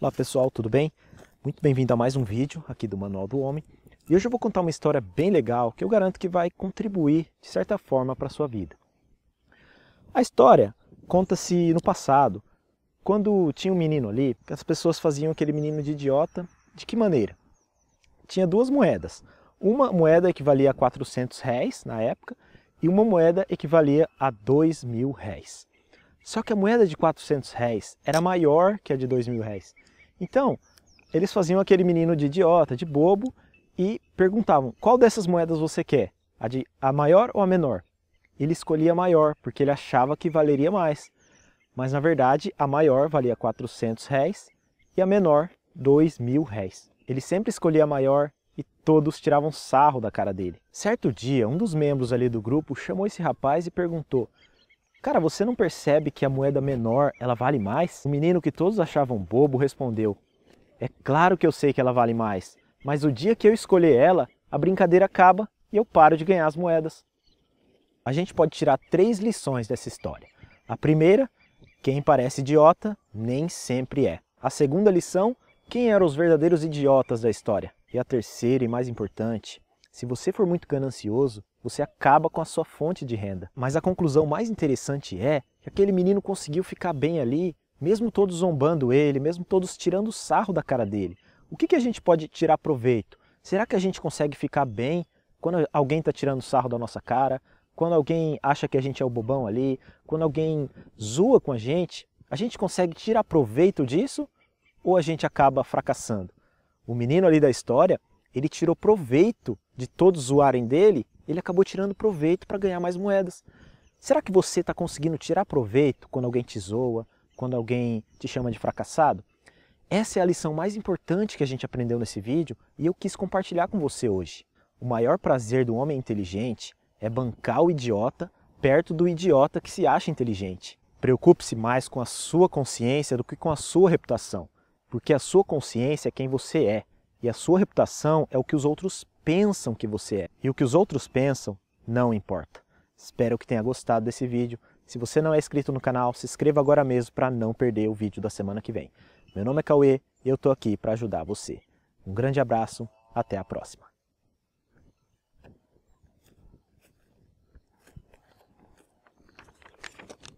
Olá pessoal, tudo bem? Muito bem-vindo a mais um vídeo aqui do Manual do Homem. E hoje eu vou contar uma história bem legal que eu garanto que vai contribuir de certa forma para a sua vida. A história conta-se no passado, quando tinha um menino ali, as pessoas faziam aquele menino de idiota. De que maneira? Tinha duas moedas. Uma moeda equivalia a 400 réis na época e uma moeda equivalia a 2 mil réis. Só que a moeda de 400 réis era maior que a de 2 mil réis. Então, eles faziam aquele menino de idiota, de bobo, e perguntavam, qual dessas moedas você quer? A, de, a maior ou a menor? Ele escolhia a maior, porque ele achava que valeria mais. Mas, na verdade, a maior valia 400 réis e a menor, 2 mil réis. Ele sempre escolhia a maior e todos tiravam sarro da cara dele. Certo dia, um dos membros ali do grupo chamou esse rapaz e perguntou Cara, você não percebe que a moeda menor ela vale mais? O menino que todos achavam bobo respondeu: É claro que eu sei que ela vale mais, mas o dia que eu escolher ela, a brincadeira acaba e eu paro de ganhar as moedas. A gente pode tirar três lições dessa história. A primeira, quem parece idiota nem sempre é. A segunda lição, quem eram os verdadeiros idiotas da história. E a terceira e mais importante, se você for muito ganancioso, você acaba com a sua fonte de renda. Mas a conclusão mais interessante é que aquele menino conseguiu ficar bem ali, mesmo todos zombando ele, mesmo todos tirando sarro da cara dele. O que, que a gente pode tirar proveito? Será que a gente consegue ficar bem quando alguém está tirando sarro da nossa cara? Quando alguém acha que a gente é o bobão ali? Quando alguém zoa com a gente? A gente consegue tirar proveito disso ou a gente acaba fracassando? O menino ali da história ele tirou proveito de todos zoarem dele, ele acabou tirando proveito para ganhar mais moedas. Será que você está conseguindo tirar proveito quando alguém te zoa, quando alguém te chama de fracassado? Essa é a lição mais importante que a gente aprendeu nesse vídeo e eu quis compartilhar com você hoje. O maior prazer do homem inteligente é bancar o idiota perto do idiota que se acha inteligente. Preocupe-se mais com a sua consciência do que com a sua reputação, porque a sua consciência é quem você é. E a sua reputação é o que os outros pensam que você é. E o que os outros pensam não importa. Espero que tenha gostado desse vídeo. Se você não é inscrito no canal, se inscreva agora mesmo para não perder o vídeo da semana que vem. Meu nome é Cauê e eu estou aqui para ajudar você. Um grande abraço, até a próxima.